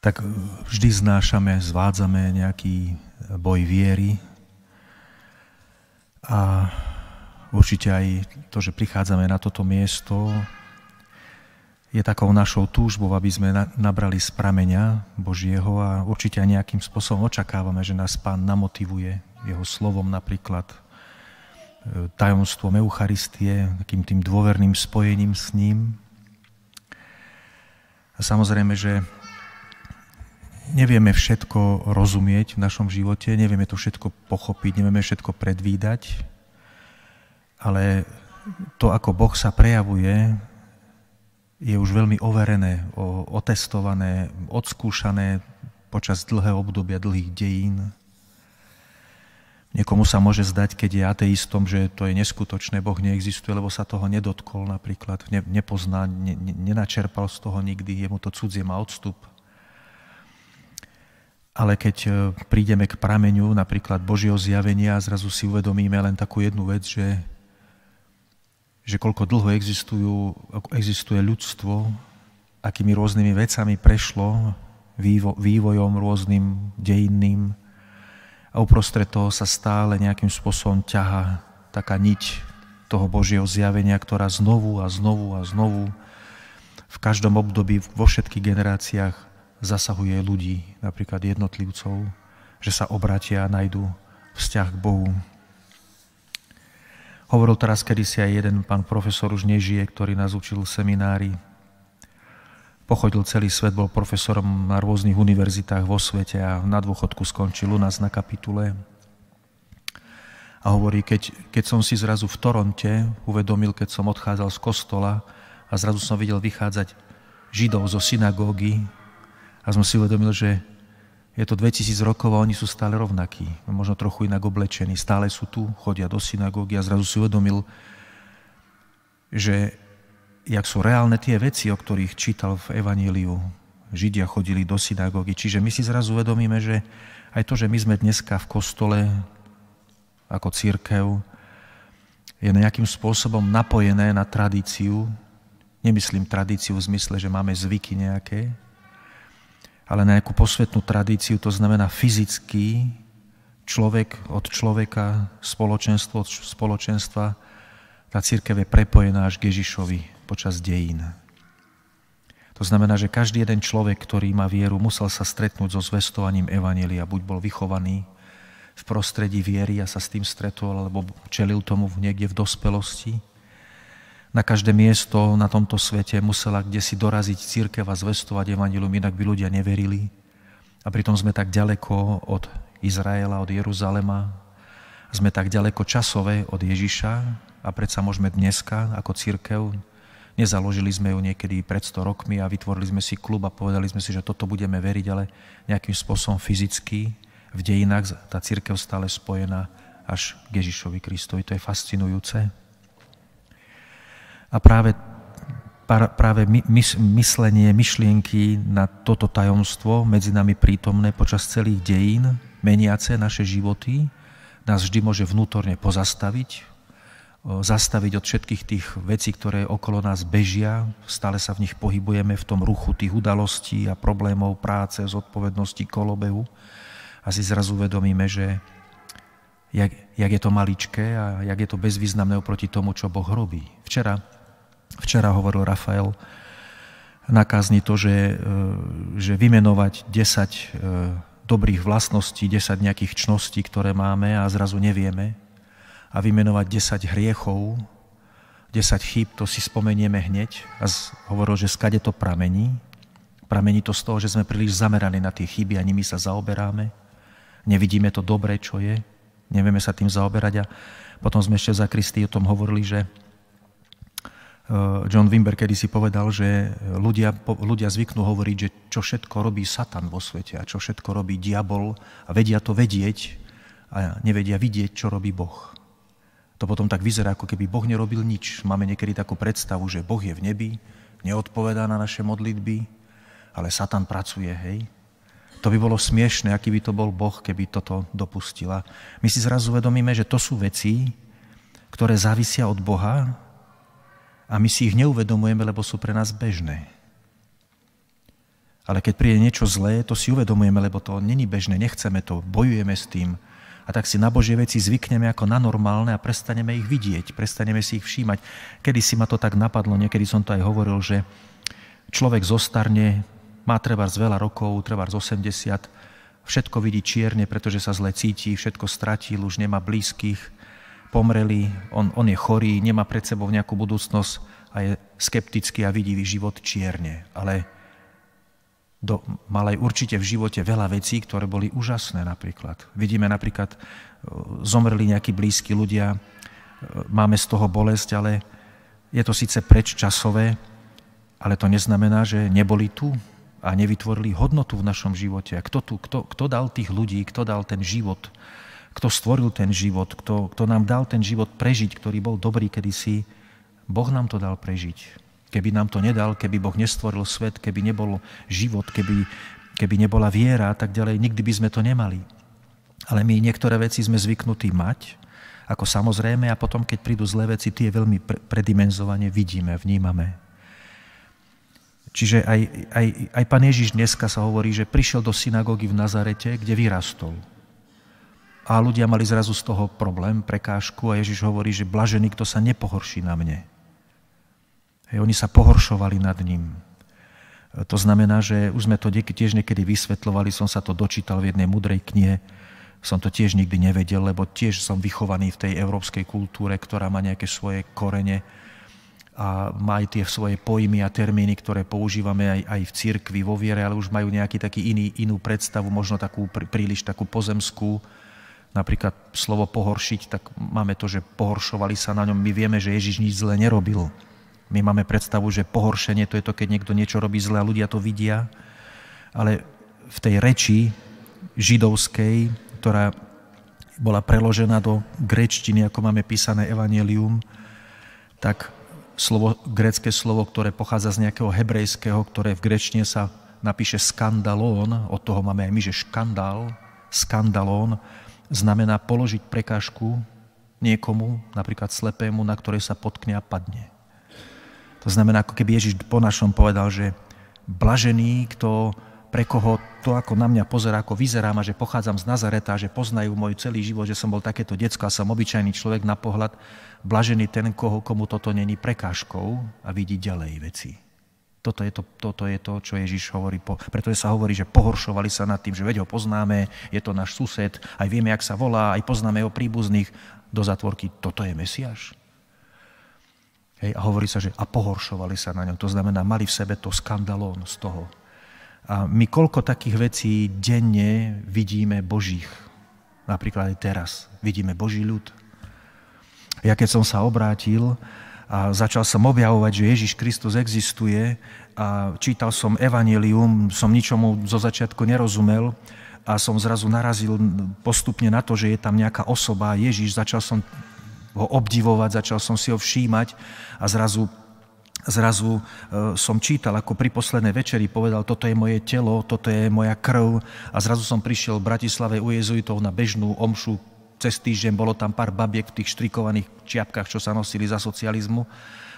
tak vždy znášame, zvádzame nejaký boj viery a určite aj to, že prichádzame na toto miesto, je takou našou túžbou, aby sme nabrali z prameňa Božieho a určite aj nejakým spôsobom očakávame, že nás Pán namotivuje jeho slovom napríklad, e, tajomstvom Eucharistie, takým tým dôverným spojením s ním. A samozrejme, že nevieme všetko rozumieť v našom živote, nevieme to všetko pochopiť, nevieme všetko predvídať, ale to, ako Boh sa prejavuje, je už veľmi overené, otestované, odskúšané počas dlhého obdobia, dlhých dejín. Niekomu sa môže zdať, keď je ateistom, že to je neskutočné, Boh neexistuje, lebo sa toho nedotkol napríklad, nepozná, nenačerpal z toho nikdy, je mu to cudzie, má odstup – ale keď e, prídeme k prameňu napríklad Božieho zjavenia, zrazu si uvedomíme len takú jednu vec, že, že koľko dlho existujú, existuje ľudstvo, akými rôznymi vecami prešlo, vývo, vývojom rôznym dejinným a uprostred toho sa stále nejakým spôsobom ťaha taká niť toho Božieho zjavenia, ktorá znovu a znovu a znovu v každom období, vo všetkých generáciách zasahuje ľudí, napríklad jednotlivcov, že sa obratia a nájdu vzťah k Bohu. Hovoril teraz kedysi aj jeden pán profesor, už nežije, ktorý nás učil v seminári. Pochodil celý svet, bol profesorom na rôznych univerzitách vo svete a na dôchodku skončil u nás na kapitule. A hovorí, keď, keď som si zrazu v Toronte uvedomil, keď som odchádzal z kostola a zrazu som videl vychádzať Židov zo synagógy, a som si uvedomil, že je to 2000 rokov a oni sú stále rovnakí. Možno trochu inak oblečení. Stále sú tu, chodia do synagógy a zrazu si uvedomil, že jak sú reálne tie veci, o ktorých čítal v Evaníliu. Židia chodili do synagógy. Čiže my si zrazu uvedomíme, že aj to, že my sme dneska v kostole ako církev, je nejakým spôsobom napojené na tradíciu. Nemyslím tradíciu v zmysle, že máme zvyky nejaké, ale na nejakú posvetnú tradíciu, to znamená fyzický človek od človeka, spoločenstvo od spoločenstva. Tá církev je prepojená až k Ježišovi počas dejín. To znamená, že každý jeden človek, ktorý má vieru, musel sa stretnúť so zvestovaním Evanelia. Buď bol vychovaný v prostredí viery a sa s tým stretol, alebo čelil tomu niekde v dospelosti, na každé miesto na tomto svete musela kde si doraziť církev a zvestovať evanilium, inak by ľudia neverili. A pritom sme tak ďaleko od Izraela, od Jeruzalema, sme tak ďaleko časové od Ježiša a predsa môžeme dneska ako církev, nezaložili sme ju niekedy pred 100 rokmi a vytvorili sme si klub a povedali sme si, že toto budeme veriť, ale nejakým spôsobom fyzicky v dejinách tá církev stále spojená až k Ježišovi Kristovi. To je fascinujúce. A práve, práve myslenie, myšlienky na toto tajomstvo medzi nami prítomné počas celých dejín, meniace naše životy, nás vždy môže vnútorne pozastaviť, zastaviť od všetkých tých vecí, ktoré okolo nás bežia. Stále sa v nich pohybujeme v tom ruchu tých udalostí a problémov práce, zodpovednosti, kolobehu. A si zrazu uvedomíme, že jak, jak je to maličké a jak je to bezvýznamné oproti tomu, čo Boh robí. Včera Včera hovoril Rafael nakazni to, že, e, že vymenovať 10 e, dobrých vlastností, 10 nejakých čností, ktoré máme a zrazu nevieme a vymenovať 10 hriechov, 10 chýb, to si spomenieme hneď a hovoril, že skade to pramení. Pramení to z toho, že sme príliš zameraní na tie chyby a nimi sa zaoberáme. Nevidíme to dobre, čo je, nevieme sa tým zaoberať a potom sme ešte za Kristý o tom hovorili, že Eh, John Wimber kedy si povedal, že ľudia, ľudia zvyknú hovoriť, že čo všetko robí Satan vo svete a čo všetko robí diabol a vedia to vedieť a nevedia vidieť, čo robí Boh. To potom tak vyzerá, ako keby Boh nerobil nič. Máme niekedy takú predstavu, že Boh je v nebi, neodpovedá na naše modlitby, ale Satan pracuje, hej? To by bolo smiešne, aký by to bol Boh, keby toto dopustila. My si zrazu uvedomíme, že to sú veci, ktoré závisia od Boha a my si ich neuvedomujeme, lebo sú pre nás bežné. Ale keď príde niečo zlé, to si uvedomujeme, lebo to není bežné, nechceme to, bojujeme s tým. A tak si na Božie veci zvykneme ako na normálne a prestaneme ich vidieť, prestaneme si ich všímať. Kedy si ma to tak napadlo, niekedy som to aj hovoril, že človek zostarne, má treba z veľa rokov, treba z 80, všetko vidí čierne, pretože sa zle cíti, všetko stratil, už nemá blízkych, pomrelý, on, on je chorý, nemá pred sebou nejakú budúcnosť a je skeptický a vidí život čierne. Ale do, mal aj určite v živote veľa vecí, ktoré boli úžasné napríklad. Vidíme napríklad, e, zomreli nejakí blízki ľudia, e, máme z toho bolesť, ale je to síce predčasové, ale to neznamená, že neboli tu a nevytvorili hodnotu v našom živote. A kto, tu, kto, kto dal tých ľudí, kto dal ten život, kto stvoril ten život, kto, kto nám dal ten život prežiť, ktorý bol dobrý kedysi. Boh nám to dal prežiť. Keby nám to nedal, keby Boh nestvoril svet, keby nebol život, keby, keby nebola viera a tak ďalej, nikdy by sme to nemali. Ale my niektoré veci sme zvyknutí mať, ako samozrejme, a potom, keď prídu zlé veci, tie veľmi predimenzovane vidíme, vnímame. Čiže aj, aj, aj pán Ježiš dneska sa hovorí, že prišiel do synagógy v Nazarete, kde vyrastol. A ľudia mali zrazu z toho problém, prekážku a Ježiš hovorí, že blažený, kto sa nepohorší na mne. Hej, oni sa pohoršovali nad ním. To znamená, že už sme to tiež niekedy vysvetlovali, som sa to dočítal v jednej mudrej knihe, som to tiež nikdy nevedel, lebo tiež som vychovaný v tej európskej kultúre, ktorá má nejaké svoje korene a má aj tie svoje pojmy a termíny, ktoré používame aj, aj v cirkvi, vo viere, ale už majú nejaký taký iný, inú predstavu, možno takú príliš takú pozemskú, napríklad slovo pohoršiť, tak máme to, že pohoršovali sa na ňom. My vieme, že Ježiš nič zle nerobil. My máme predstavu, že pohoršenie to je to, keď niekto niečo robí zle a ľudia to vidia. Ale v tej reči židovskej, ktorá bola preložená do grečtiny, ako máme písané evanelium, tak slovo, grecké slovo, ktoré pochádza z nejakého hebrejského, ktoré v grečtine sa napíše skandalón, od toho máme aj my, že škandál, skandalón, znamená položiť prekážku niekomu, napríklad slepému, na ktorej sa potkne a padne. To znamená, ako keby Ježiš po našom povedal, že blažený, kto, pre koho to, ako na mňa pozerá, ako vyzerám a že pochádzam z Nazareta, že poznajú môj celý život, že som bol takéto decko a som obyčajný človek na pohľad, blažený ten, koho, komu toto není prekážkou a vidí ďalej veci. Toto je to, toto je to čo Ježiš hovorí. Po, pretože sa hovorí, že pohoršovali sa nad tým, že veď ho poznáme, je to náš sused, aj vieme, jak sa volá, aj poznáme jeho príbuzných. Do zatvorky, toto je Mesiáš. Hej, a hovorí sa, že a pohoršovali sa na ňom. To znamená, mali v sebe to skandalón z toho. A my koľko takých vecí denne vidíme Božích. Napríklad aj teraz vidíme Boží ľud. Ja keď som sa obrátil, a začal som objavovať, že Ježiš Kristus existuje a čítal som evanelium, som ničomu zo začiatku nerozumel a som zrazu narazil postupne na to, že je tam nejaká osoba, Ježiš, začal som ho obdivovať, začal som si ho všímať a zrazu zrazu e, som čítal, ako pri poslednej večeri povedal, toto je moje telo, toto je moja krv a zrazu som prišiel v Bratislave u jezuitov na bežnú omšu cez týždeň bolo tam pár babiek v tých štrikovaných čiapkách, čo sa nosili za socializmu,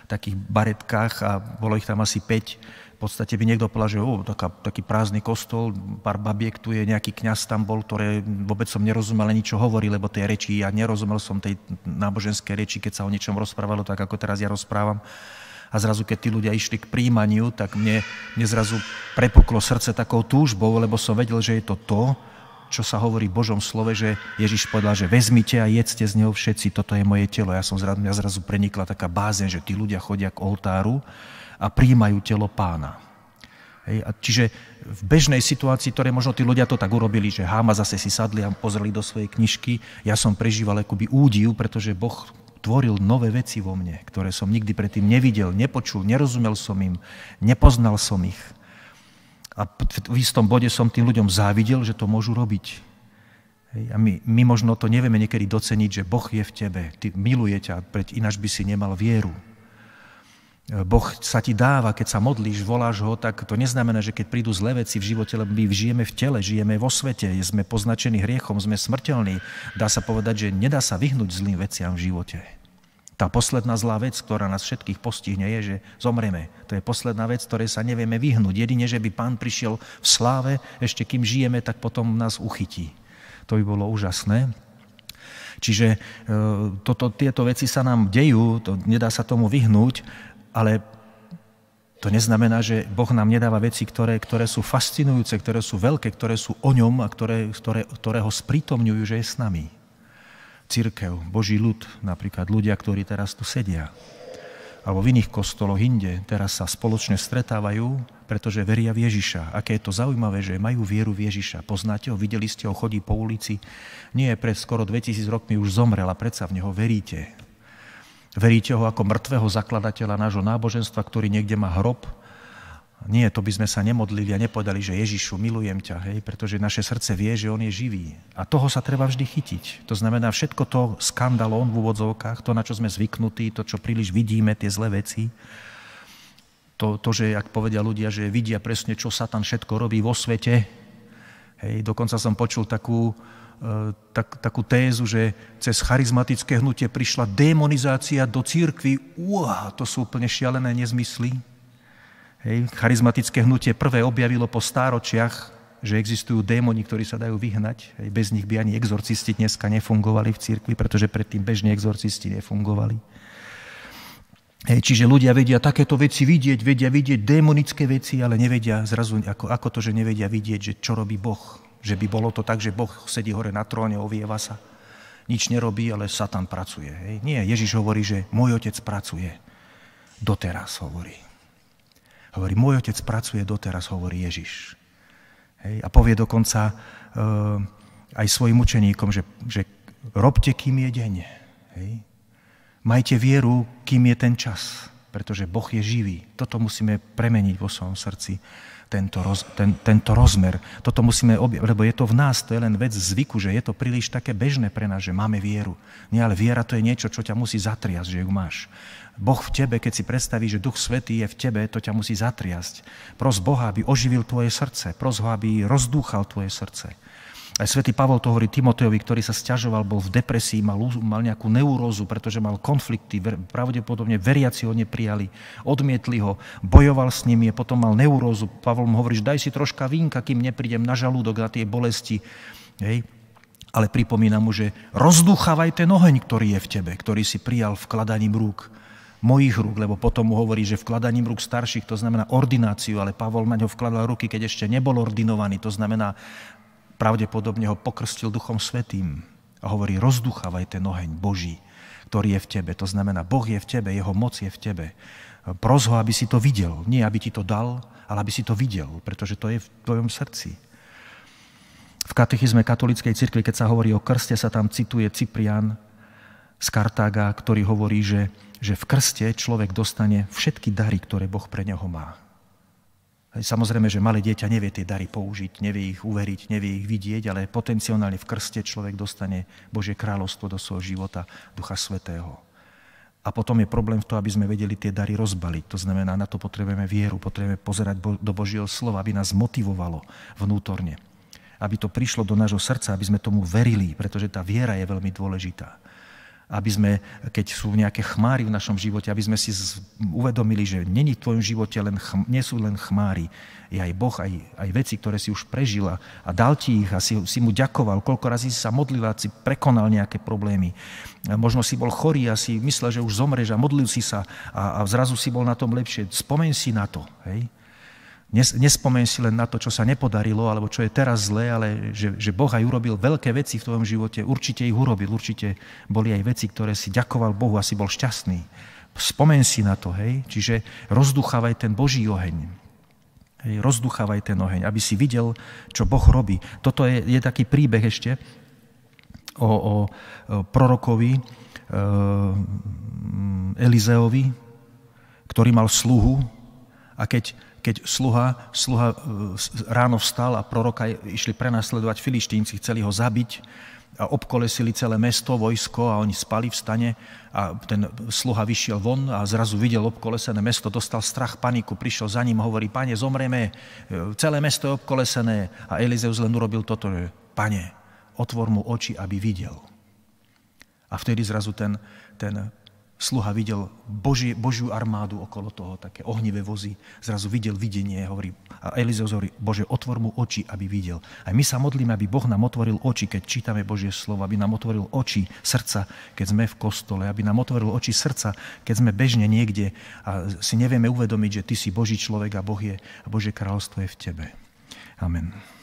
takých baretkách a bolo ich tam asi 5. V podstate by niekto povedal, že o, taká, taký prázdny kostol, pár babiek tu je, nejaký kňaz tam bol, ktoré vôbec som nerozumel ani čo hovorí, lebo tej reči, ja nerozumel som tej náboženskej reči, keď sa o niečom rozprávalo, tak ako teraz ja rozprávam. A zrazu, keď tí ľudia išli k príjmaniu, tak mne, mne zrazu prepuklo srdce takou túžbou, lebo som vedel, že je to to, čo sa hovorí v Božom slove, že Ježiš povedal, že vezmite a jedzte z neho všetci, toto je moje telo. Ja som zrazu, mňa zrazu prenikla taká bázeň, že tí ľudia chodia k oltáru a príjmajú telo pána. Hej, a čiže v bežnej situácii, ktoré možno tí ľudia to tak urobili, že háma zase si sadli a pozreli do svojej knižky, ja som prežíval akoby údiv, pretože Boh tvoril nové veci vo mne, ktoré som nikdy predtým nevidel, nepočul, nerozumel som im, nepoznal som ich. A v istom bode som tým ľuďom závidel, že to môžu robiť. Hej. A my, my možno to nevieme niekedy doceniť, že Boh je v tebe, ty miluje ťa, preď ináč by si nemal vieru. E, boh sa ti dáva, keď sa modlíš, voláš ho, tak to neznamená, že keď prídu zlé veci v živote, lebo my žijeme v tele, žijeme vo svete, sme poznačení hriechom, sme smrteľní. Dá sa povedať, že nedá sa vyhnúť zlým veciam v živote. Tá posledná zlá vec, ktorá nás všetkých postihne, je, že zomrieme. To je posledná vec, ktorej sa nevieme vyhnúť. Jedine, že by pán prišiel v sláve, ešte kým žijeme, tak potom nás uchytí. To by bolo úžasné. Čiže e, toto, tieto veci sa nám dejú, to, nedá sa tomu vyhnúť, ale to neznamená, že Boh nám nedáva veci, ktoré, ktoré sú fascinujúce, ktoré sú veľké, ktoré sú o ňom a ktoré, ktoré, ktoré ho sprítomňujú, že je s nami církev, Boží ľud, napríklad ľudia, ktorí teraz tu sedia, alebo v iných kostoloch inde, teraz sa spoločne stretávajú, pretože veria v Ježiša. Aké je to zaujímavé, že majú vieru v Ježiša. Poznáte ho, videli ste ho, chodí po ulici. Nie, pred skoro 2000 rokmi už zomrel a predsa v neho veríte. Veríte ho ako mŕtvého zakladateľa nášho náboženstva, ktorý niekde má hrob, nie, to by sme sa nemodlili a nepovedali, že Ježišu, milujem ťa, hej, pretože naše srdce vie, že On je živý. A toho sa treba vždy chytiť. To znamená, všetko to skandalón v úvodzovkách, to, na čo sme zvyknutí, to, čo príliš vidíme, tie zlé veci, to, to že, ak povedia ľudia, že vidia presne, čo sa tam všetko robí vo svete, hej, dokonca som počul takú, e, tak, takú tézu, že cez charizmatické hnutie prišla demonizácia do církvy. Uá, to sú úplne šialené nezmysly. Hej, charizmatické hnutie prvé objavilo po stáročiach, že existujú démoni, ktorí sa dajú vyhnať. Hej, bez nich by ani exorcisti dneska nefungovali v cirkvi, pretože predtým bežní exorcisti nefungovali. Hej, čiže ľudia vedia takéto veci vidieť, vedia vidieť démonické veci, ale nevedia zrazu, ako, ako to, že nevedia vidieť, že čo robí Boh. Že by bolo to tak, že Boh sedí hore na tróne, ovieva sa. Nič nerobí, ale Satan pracuje. Hej. Nie, Ježiš hovorí, že môj otec pracuje. Doteraz hovorí. Hovorí, môj otec pracuje doteraz, hovorí Ježiš. Hej? A povie dokonca e, aj svojim učeníkom, že, že robte, kým je deň. Hej? Majte vieru, kým je ten čas pretože Boh je živý. Toto musíme premeniť vo svojom srdci, tento, roz, ten, tento rozmer. Toto musíme objaviť, lebo je to v nás, to je len vec zvyku, že je to príliš také bežné pre nás, že máme vieru. Nie, ale viera to je niečo, čo ťa musí zatriasť, že ju máš. Boh v tebe, keď si predstavíš, že Duch Svetý je v tebe, to ťa musí zatriasť. Pros Boha, aby oživil tvoje srdce. Pros ho, aby rozdúchal tvoje srdce. Aj svätý Pavol to hovorí Timoteovi, ktorý sa sťažoval, bol v depresii, mal, mal nejakú neurózu, pretože mal konflikty, pravdepodobne veriaci ho neprijali, odmietli ho, bojoval s nimi, potom mal neurózu. Pavol mu hovorí, že daj si troška vínka, kým neprídem na žalúdok, na tie bolesti. Hej. Ale pripomína mu, že rozduchávaj ten oheň, ktorý je v tebe, ktorý si prijal vkladaním rúk mojich rúk, lebo potom mu hovorí, že vkladaním rúk starších, to znamená ordináciu, ale Pavol na ňo vkladal ruky, keď ešte nebol ordinovaný, to znamená Pravdepodobne ho pokrstil Duchom Svetým a hovorí, rozduchávaj ten oheň Boží, ktorý je v tebe. To znamená, Boh je v tebe, jeho moc je v tebe. Pros ho, aby si to videl. Nie, aby ti to dal, ale aby si to videl, pretože to je v tvojom srdci. V katechizme katolíckej cirkvi, keď sa hovorí o krste, sa tam cituje Cyprian z Kartága, ktorý hovorí, že, že v krste človek dostane všetky dary, ktoré Boh pre neho má. Samozrejme, že malé dieťa nevie tie dary použiť, nevie ich uveriť, nevie ich vidieť, ale potenciálne v krste človek dostane Božie kráľovstvo do svojho života, Ducha Svetého. A potom je problém v tom, aby sme vedeli tie dary rozbaliť. To znamená, na to potrebujeme vieru, potrebujeme pozerať do Božieho slova, aby nás motivovalo vnútorne. Aby to prišlo do nášho srdca, aby sme tomu verili, pretože tá viera je veľmi dôležitá aby sme, keď sú nejaké chmári v našom živote, aby sme si uvedomili, že není v tvojom živote len, chm, nie sú len chmáry, je aj Boh, aj, aj veci, ktoré si už prežila a dal ti ich a si, si mu ďakoval, koľko razy si sa modlila, si prekonal nejaké problémy. Možno si bol chorý a si myslel, že už zomreš a modlil si sa a, a zrazu si bol na tom lepšie. Spomeň si na to, hej? Nespomeň si len na to, čo sa nepodarilo, alebo čo je teraz zlé, ale že, že Boh aj urobil veľké veci v tvojom živote. Určite ich urobil, určite boli aj veci, ktoré si ďakoval Bohu a si bol šťastný. Spomeň si na to, hej? Čiže rozduchávaj ten Boží oheň. Hej, rozduchávaj ten oheň, aby si videl, čo Boh robí. Toto je, je taký príbeh ešte o, o, o prorokovi e, Elizeovi, ktorý mal sluhu a keď keď sluha, sluha e, ráno vstal a proroka išli prenasledovať filištínci, chceli ho zabiť a obkolesili celé mesto, vojsko a oni spali v stane a ten sluha vyšiel von a zrazu videl obkolesené mesto, dostal strach, paniku, prišiel za ním a hovorí, pane, zomrieme, e, celé mesto je obkolesené a Elizeus len urobil toto, že pane, otvor mu oči, aby videl. A vtedy zrazu ten, ten sluha videl Božie, Božiu armádu okolo toho, také ohnivé vozy, zrazu videl videnie, hovorí, a Elizeus hovorí, Bože, otvor mu oči, aby videl. Aj my sa modlíme, aby Boh nám otvoril oči, keď čítame Božie slovo, aby nám otvoril oči srdca, keď sme v kostole, aby nám otvoril oči srdca, keď sme bežne niekde a si nevieme uvedomiť, že Ty si Boží človek a Boh je, a Božie kráľovstvo je v Tebe. Amen.